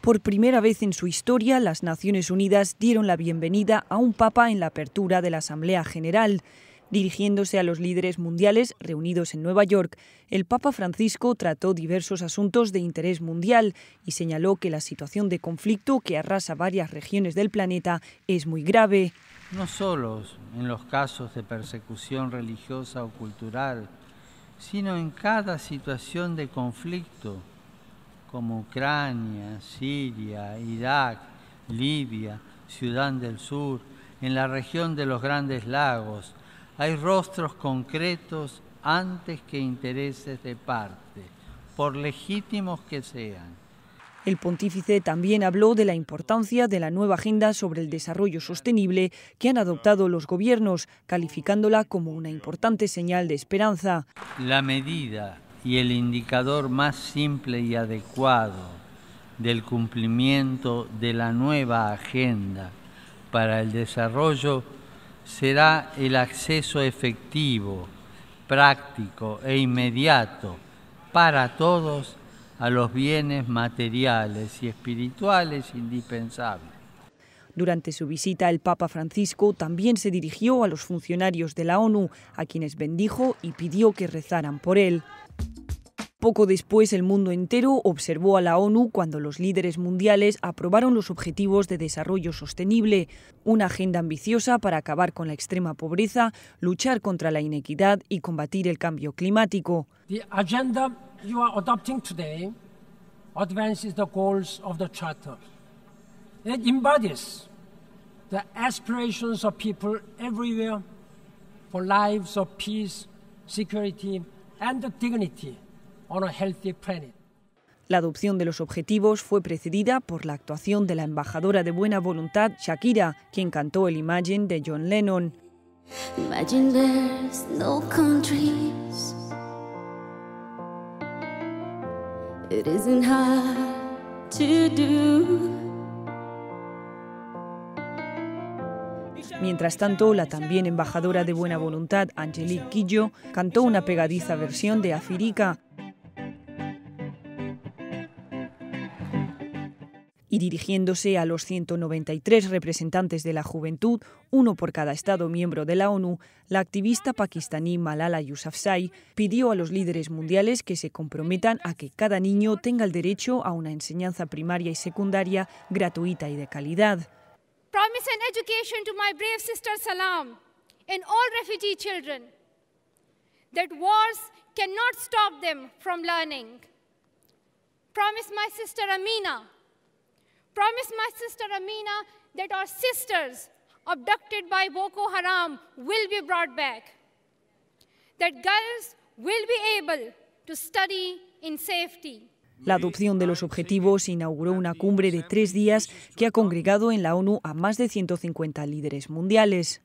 Por primera vez en su historia, las Naciones Unidas dieron la bienvenida a un papa en la apertura de la Asamblea General. Dirigiéndose a los líderes mundiales reunidos en Nueva York, el Papa Francisco trató diversos asuntos de interés mundial y señaló que la situación de conflicto que arrasa varias regiones del planeta es muy grave. No solo en los casos de persecución religiosa o cultural, sino en cada situación de conflicto, como Ucrania, Siria, Irak, Libia, Ciudad del Sur, en la región de los Grandes Lagos, hay rostros concretos antes que intereses de parte, por legítimos que sean. El pontífice también habló de la importancia de la nueva agenda sobre el desarrollo sostenible que han adoptado los gobiernos, calificándola como una importante señal de esperanza. La medida y el indicador más simple y adecuado del cumplimiento de la nueva agenda para el desarrollo será el acceso efectivo, práctico e inmediato para todos a los bienes materiales y espirituales indispensables. Durante su visita, el Papa Francisco también se dirigió a los funcionarios de la ONU, a quienes bendijo y pidió que rezaran por él. Poco después, el mundo entero observó a la ONU cuando los líderes mundiales aprobaron los Objetivos de Desarrollo Sostenible, una agenda ambiciosa para acabar con la extrema pobreza, luchar contra la inequidad y combatir el cambio climático. agenda you are adopting today advances the goals of the Charter. It embodies the aspirations of people everywhere for lives of peace, security, and dignity on a healthy planet. La adopción de los objetivos fue precedida por la actuación de la embajadora de buena voluntad Shakira, quien cantó el Imagine de John Lennon. Imagine Mientras tanto, la también embajadora de buena voluntad, Angelique Quillo, cantó una pegadiza versión de Afirica, y dirigiéndose a los 193 representantes de la juventud, uno por cada Estado miembro de la ONU, la activista pakistaní Malala Yousafzai pidió a los líderes mundiales que se comprometan a que cada niño tenga el derecho a una enseñanza primaria y secundaria gratuita y de calidad. Promise an education to my brave sister Salam and all refugee children that wars cannot stop them from learning. Promise my sister Amina Promise my sister Amina that our sisters abducted by Boko Haram will be brought back. That girls will be able to study in safety. La adopción de los objetivos inauguró una cumbre de tres días que ha congregado en la ONU a más de 150 líderes mundiales.